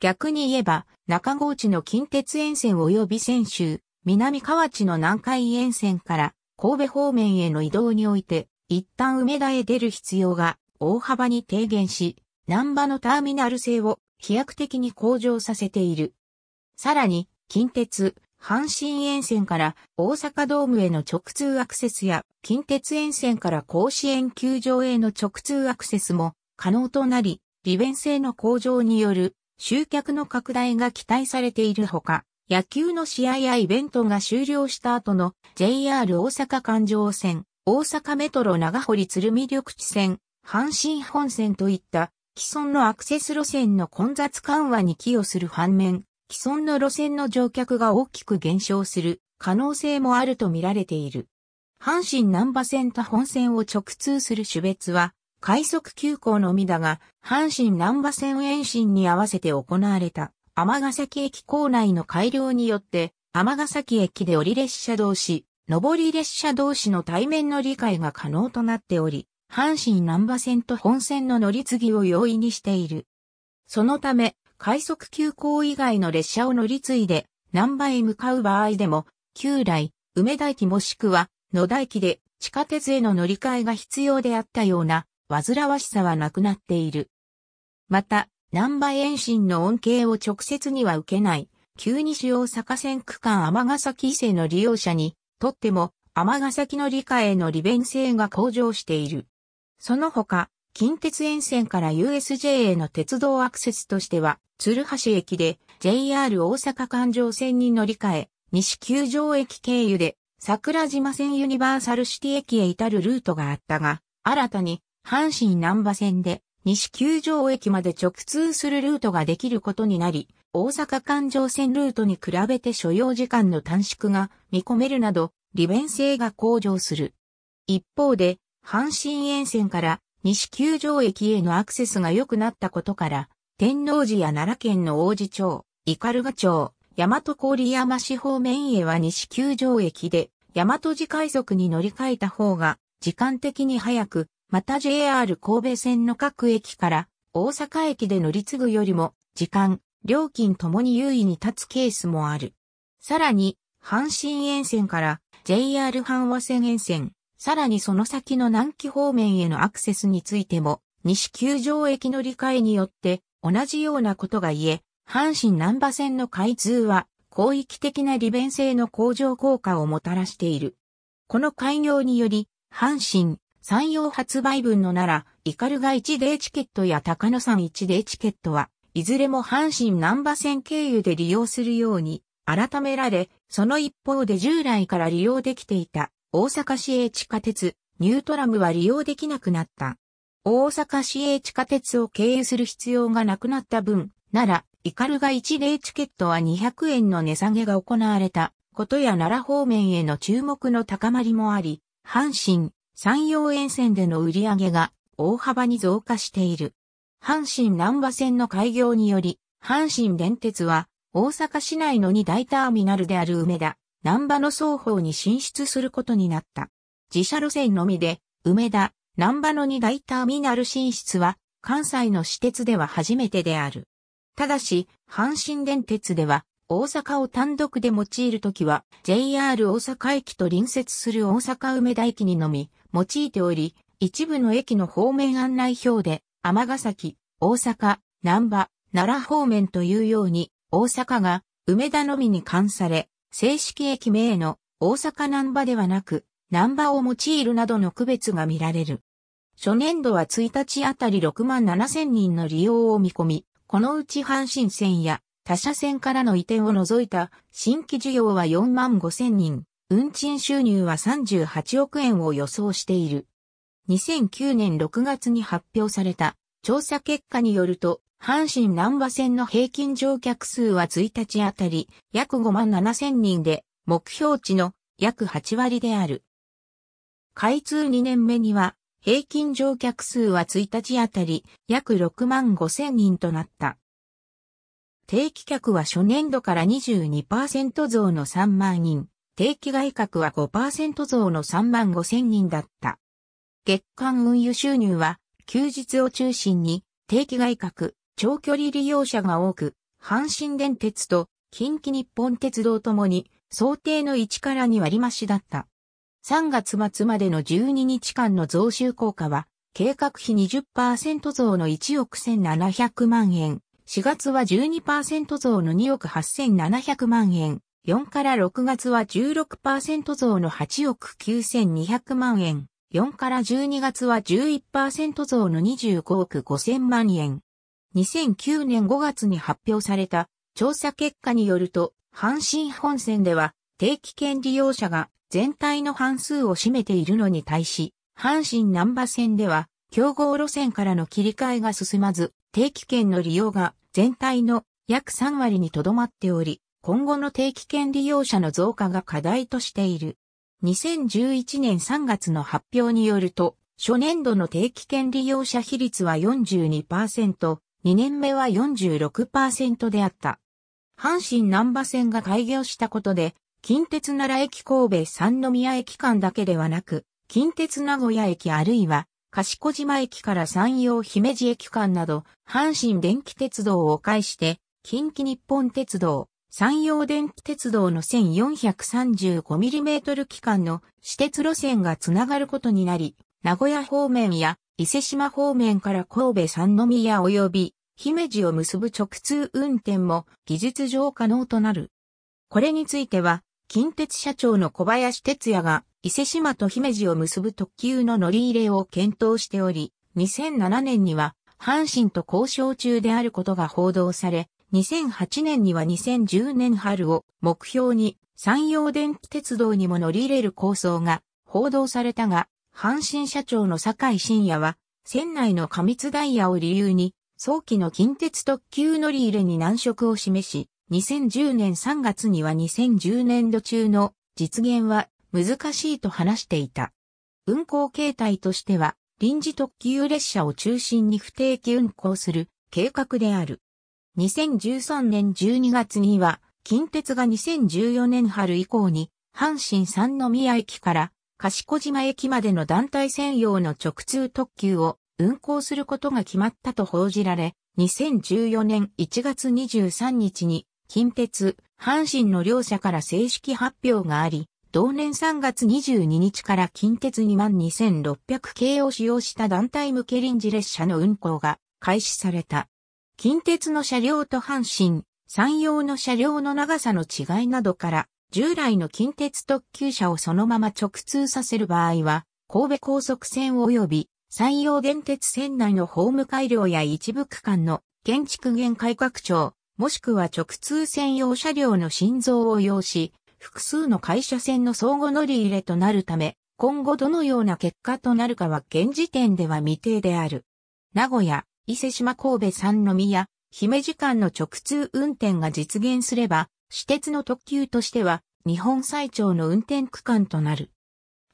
逆に言えば、中郷地の近鉄沿線及び泉州、南河内の南海沿線から神戸方面への移動において、一旦梅田へ出る必要が大幅に低減し、南波のターミナル性を飛躍的に向上させている。さらに、近鉄、阪神沿線から大阪ドームへの直通アクセスや近鉄沿線から甲子園球場への直通アクセスも可能となり、利便性の向上による集客の拡大が期待されているほか、野球の試合やイベントが終了した後の JR 大阪環状線、大阪メトロ長堀鶴見緑地線、阪神本線といった既存のアクセス路線の混雑緩和に寄与する反面、既存の路線の乗客が大きく減少する可能性もあると見られている。阪神南波線と本線を直通する種別は、快速急行のみだが、阪神南波線延伸に合わせて行われた、尼崎駅構内の改良によって、尼崎駅で降り列車同士、上り列車同士の対面の理解が可能となっており、阪神南波線と本線の乗り継ぎを容易にしている。そのため、快速急行以外の列車を乗り継いで、南波へ向かう場合でも、旧来、梅田駅もしくは、野田駅で地下鉄への乗り換えが必要であったような、煩わしさはなくなっている。また、南波延伸の恩恵を直接には受けない、急に主要坂線区間尼崎伊勢の利用者にとっても、尼崎の理解への利便性が向上している。その他、近鉄沿線から USJ への鉄道アクセスとしては、鶴橋駅で JR 大阪環状線に乗り換え、西九条駅経由で桜島線ユニバーサルシティ駅へ至るルートがあったが、新たに阪神南波線で西九条駅まで直通するルートができることになり、大阪環状線ルートに比べて所要時間の短縮が見込めるなど、利便性が向上する。一方で、阪神沿線から西九条駅へのアクセスが良くなったことから、天王寺や奈良県の王子町、斑鳩町、大和郡山市方面へは西九条駅で、大和寺快速に乗り換えた方が、時間的に早く、また JR 神戸線の各駅から大阪駅で乗り継ぐよりも、時間、料金ともに優位に立つケースもある。さらに、阪神沿線から JR 阪和線沿線、さらにその先の南紀方面へのアクセスについても、西九条駅乗り換えによって同じようなことが言え、阪神南波線の開通は広域的な利便性の向上効果をもたらしている。この開業により、阪神、山陽発売分のなら、イカルガ1デーチケットや高野山1デーチケットは、いずれも阪神南波線経由で利用するように改められ、その一方で従来から利用できていた大阪市営地下鉄、ニュートラムは利用できなくなった。大阪市営地下鉄を経由する必要がなくなった分、なら、イカルが1例チケットは200円の値下げが行われたことや奈良方面への注目の高まりもあり、阪神、山陽沿線での売り上げが大幅に増加している。阪神南波線の開業により、阪神電鉄は大阪市内の2大ターミナルである梅田、南波の双方に進出することになった。自社路線のみで、梅田、南波の2大ターミナル進出は、関西の私鉄では初めてである。ただし、阪神電鉄では、大阪を単独で用いるときは、JR 大阪駅と隣接する大阪梅田駅にのみ、用いており、一部の駅の方面案内表で、尼崎、大阪、南波、奈良方面というように、大阪が梅田のみに関され、正式駅名の大阪南波ではなく、南波を用いるなどの区別が見られる。初年度は1日あたり6万7千人の利用を見込み、このうち阪神線や他社線からの移転を除いた新規需要は4万5千人、運賃収入は38億円を予想している。2009年6月に発表された調査結果によると、阪神南波線の平均乗客数は1日あたり約5万7千人で、目標値の約8割である。開通2年目には、平均乗客数は1日あたり約6万5千人となった。定期客は初年度から22%増の3万人、定期外客は5%増の3万5千人だった。月間運輸収入は、休日を中心に、定期外客、長距離利用者が多く、阪神電鉄と近畿日本鉄道ともに想定の1から2割増しだった。3月末までの12日間の増収効果は、計画費20%増の1億1700万円、4月は12%増の2億8700万円、4から6月は16%増の8億9200万円、4から12月は11%増の25億5000万円、2009年5月に発表された調査結果によると、阪神本線では定期券利用者が全体の半数を占めているのに対し、阪神南波線では競合路線からの切り替えが進まず、定期券の利用が全体の約3割にとどまっており、今後の定期券利用者の増加が課題としている。2011年3月の発表によると、初年度の定期券利用者比率は42%、2年目は46%であった。阪神南波線が開業したことで、近鉄奈良駅神戸三宮駅間だけではなく、近鉄名古屋駅あるいは、賢島駅から山陽姫路駅間など、阪神電気鉄道を介して、近畿日本鉄道、山陽電気鉄道の 1435mm 期間の私鉄路線がつながることになり、名古屋方面や伊勢島方面から神戸三宮及び姫路を結ぶ直通運転も技術上可能となる。これについては、近鉄社長の小林哲也が伊勢島と姫路を結ぶ特急の乗り入れを検討しており、2007年には阪神と交渉中であることが報道され、2008年には2010年春を目標に山陽電気鉄道にも乗り入れる構想が報道されたが、阪神社長の坂井真也は、船内の過密ダイヤを理由に早期の近鉄特急乗り入れに難色を示し、2010年3月には2010年度中の実現は難しいと話していた。運行形態としては、臨時特急列車を中心に不定期運行する計画である。2013年12月には、近鉄が2014年春以降に、阪神三宮駅から、賢島駅までの団体専用の直通特急を運行することが決まったと報じられ、2014年1月23日に近鉄、阪神の両社から正式発表があり、同年3月22日から近鉄22600系を使用した団体向け臨時列車の運行が開始された。近鉄の車両と阪神、山陽の車両の長さの違いなどから、従来の近鉄特急車をそのまま直通させる場合は、神戸高速線及び山陽電鉄線内のホーム改良や一部区間の建築限界拡張、もしくは直通専用車両の心臓を要し、複数の会社線の相互乗り入れとなるため、今後どのような結果となるかは現時点では未定である。名古屋、伊勢島神戸三宮、姫路間の直通運転が実現すれば、私鉄の特急としては日本最長の運転区間となる。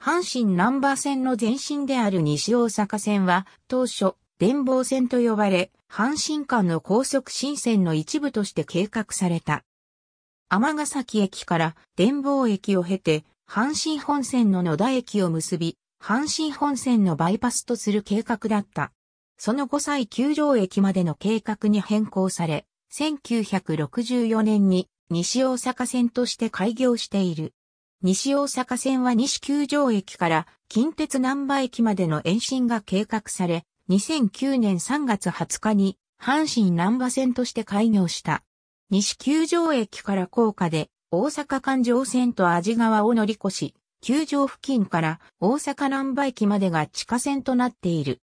阪神南波線の前身である西大阪線は、当初、電房線と呼ばれ、阪神間の高速新線の一部として計画された。尼崎駅から電房駅を経て、阪神本線の野田駅を結び、阪神本線のバイパスとする計画だった。その後歳九条駅までの計画に変更され、1964年に西大阪線として開業している。西大阪線は西九条駅から近鉄南波駅までの延伸が計画され、2009年3月20日に阪神南波線として開業した。西九条駅から高架で大阪環状線と安治川を乗り越し、九条付近から大阪南波駅までが地下線となっている。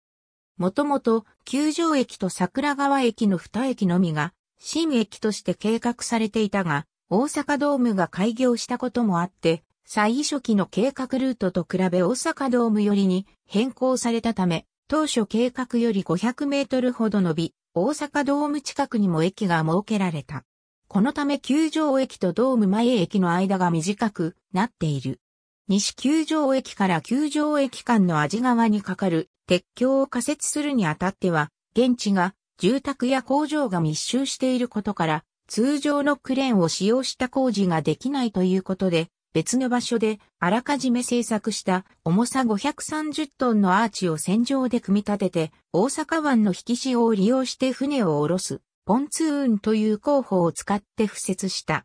もともと九条駅と桜川駅の二駅のみが新駅として計画されていたが、大阪ドームが開業したこともあって、最初期の計画ルートと比べ大阪ドーム寄りに変更されたため、当初計画より500メートルほど伸び、大阪ドーム近くにも駅が設けられた。このため球場駅とドーム前駅の間が短くなっている。西球場駅から球場駅間の味側にかかる鉄橋を仮設するにあたっては、現地が住宅や工場が密集していることから、通常のクレーンを使用した工事ができないということで、別の場所であらかじめ製作した重さ530トンのアーチを船上で組み立てて大阪湾の引き潮を利用して船を下ろすポンツーンという工法を使って敷設した。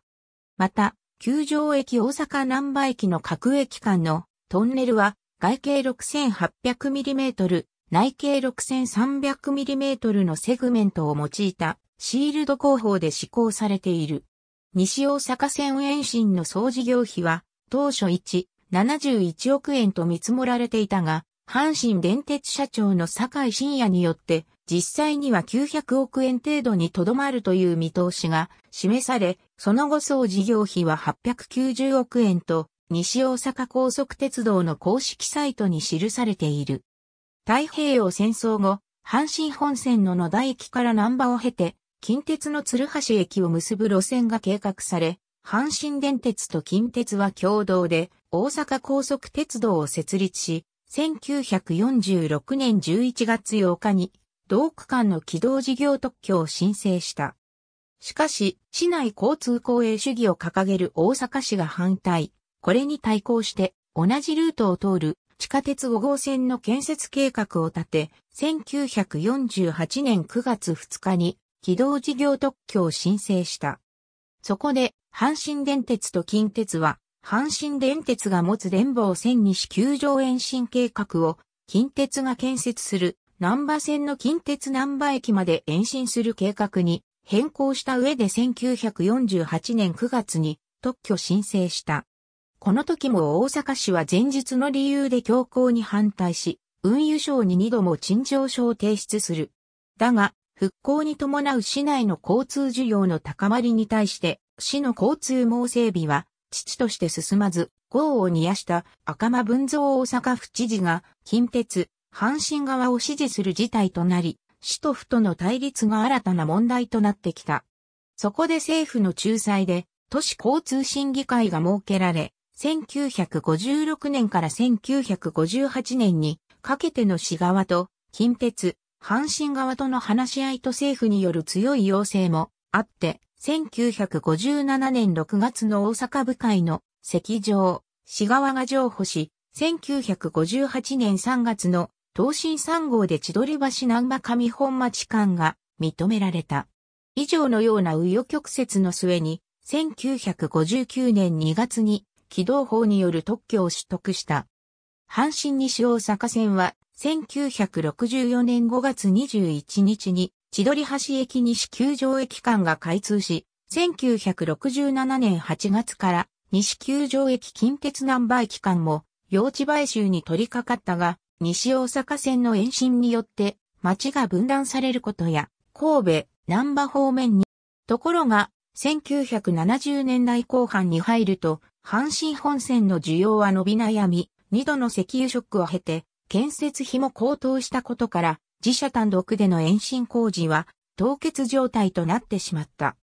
また、球場駅大阪南波駅の各駅間のトンネルは外径 6800mm、内径 6300mm のセグメントを用いたシールド工法で施行されている。西大阪線延伸の総事業費は、当初1、71億円と見積もられていたが、阪神電鉄社長の坂井真也によって、実際には900億円程度にとどまるという見通しが示され、その後総事業費は890億円と、西大阪高速鉄道の公式サイトに記されている。太平洋戦争後、阪神本線の野田駅から南波を経て、近鉄の鶴橋駅を結ぶ路線が計画され、阪神電鉄と近鉄は共同で大阪高速鉄道を設立し、1946年11月8日に同区間の軌道事業特許を申請した。しかし、市内交通公営主義を掲げる大阪市が反対。これに対抗して、同じルートを通る地下鉄5号線の建設計画を立て、1948年9月2日に軌道事業特許を申請した。そこで、阪神電鉄と近鉄は、阪神電鉄が持つ電房線西球場延伸計画を、近鉄が建設する南波線の近鉄南波駅まで延伸する計画に変更した上で1948年9月に特許申請した。この時も大阪市は前日の理由で強行に反対し、運輸省に2度も陳情書を提出する。だが、復興に伴う市内の交通需要の高まりに対して、市の交通網整備は、父として進まず、豪を煮やした赤間文蔵大阪府知事が、近鉄、阪神側を支持する事態となり、市と府との対立が新たな問題となってきた。そこで政府の仲裁で、都市交通審議会が設けられ、1956年から1958年にかけての市側と近鉄、阪神側との話し合いと政府による強い要請もあって、1957年6月の大阪部会の席上、市側が譲歩し、1958年3月の東進3号で千鳥橋南馬上本町間が認められた。以上のような右与曲折の末に、1959年2月に軌道法による特許を取得した。阪神西大阪線は1964年5月21日に千鳥橋駅西球場駅間が開通し、1967年8月から西球場駅近鉄南波駅間も用地買収に取り掛かったが、西大阪線の延伸によって町が分断されることや、神戸、南波方面に、ところが、1970年代後半に入ると、阪神本線の需要は伸び悩み、二度の石油ショックを経て、建設費も高騰したことから、自社単独での延伸工事は凍結状態となってしまった。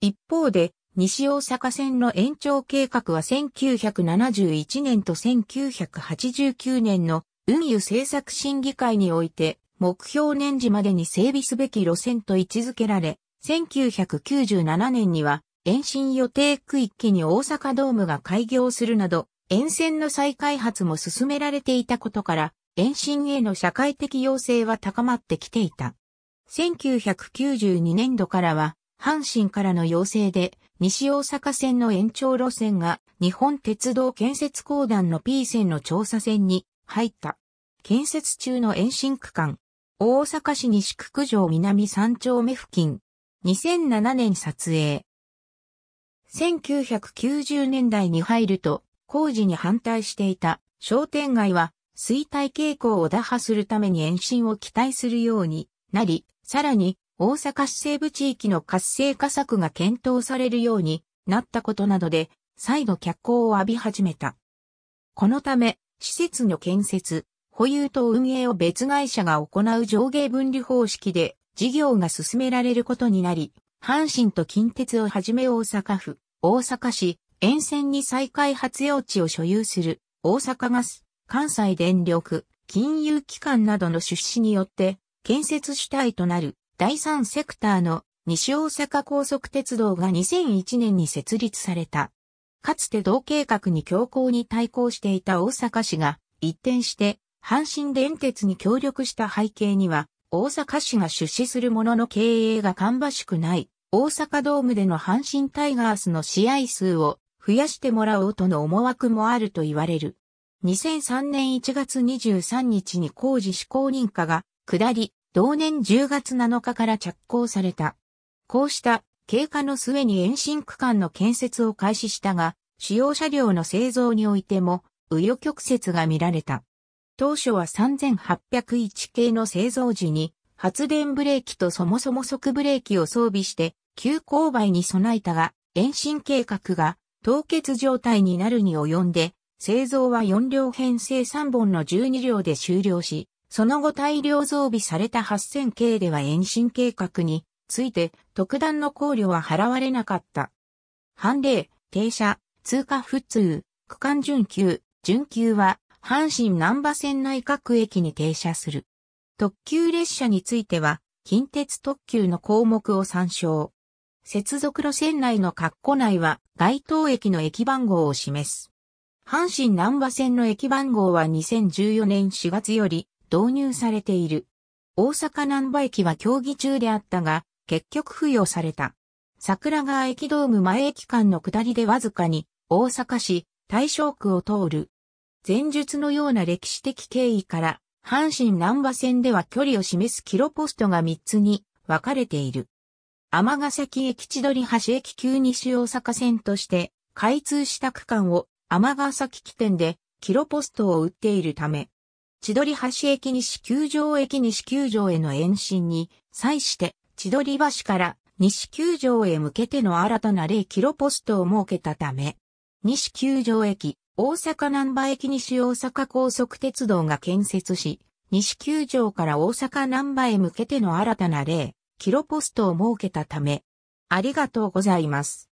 一方で、西大阪線の延長計画は1971年と1989年の運輸政策審議会において目標年次までに整備すべき路線と位置づけられ、1997年には延伸予定区域に大阪ドームが開業するなど、沿線の再開発も進められていたことから、延伸への社会的要請は高まってきていた。1992年度からは、阪神からの要請で、西大阪線の延長路線が日本鉄道建設公団の P 線の調査線に入った。建設中の延伸区間、大阪市西区九条南三丁目付近、2007年撮影。1990年代に入ると、工事に反対していた商店街は衰退傾向を打破するために延伸を期待するようになり、さらに大阪市西部地域の活性化策が検討されるようになったことなどで、再度脚光を浴び始めた。このため、施設の建設、保有と運営を別会社が行う上下分離方式で事業が進められることになり、阪神と近鉄をはじめ大阪府、大阪市、沿線に再開発用地を所有する大阪ガス関西電力、金融機関などの出資によって建設主体となる第三セクターの西大阪高速鉄道が2001年に設立された。かつて同計画に強硬に対抗していた大阪市が一転して阪神電鉄に協力した背景には大阪市が出資するものの経営が芳しくない大阪ドームでの阪神タイガースの試合数を増やしてもらおうとの思惑もあると言われる。2003年1月23日に工事施行認可が下り、同年10月7日から着工された。こうした経過の末に延伸区間の建設を開始したが、使用車両の製造においても、紆余曲折が見られた。当初は3801系の製造時に、発電ブレーキとそもそも速ブレーキを装備して、急勾配に備えたが、延伸計画が凍結状態になるに及んで、製造は4両編成3本の12両で終了し、その後大量増備された8000系では延伸計画について特段の考慮は払われなかった。判例、停車、通過普通、区間準急、準急は阪神南波線内各駅に停車する。特急列車については近鉄特急の項目を参照。接続路線内の括弧内は該当駅の駅番号を示す。阪神南波線の駅番号は2014年4月より導入されている。大阪南波駅は競技中であったが、結局付与された。桜川駅ドーム前駅間の下りでわずかに、大阪市、大正区を通る。前述のような歴史的経緯から、阪神南波線では距離を示すキロポストが3つに分かれている。天ヶ崎駅千鳥橋駅旧西大阪線として、開通した区間を天ヶ崎起点でキロポストを打っているため、千鳥橋駅西球場駅西球場への延伸に際して千鳥橋から西球場へ向けての新たな例キロポストを設けたため、西球場駅、大阪南波駅西大阪高速鉄道が建設し、西球場から大阪南波へ向けての新たな例キロポストを設けたため、ありがとうございます。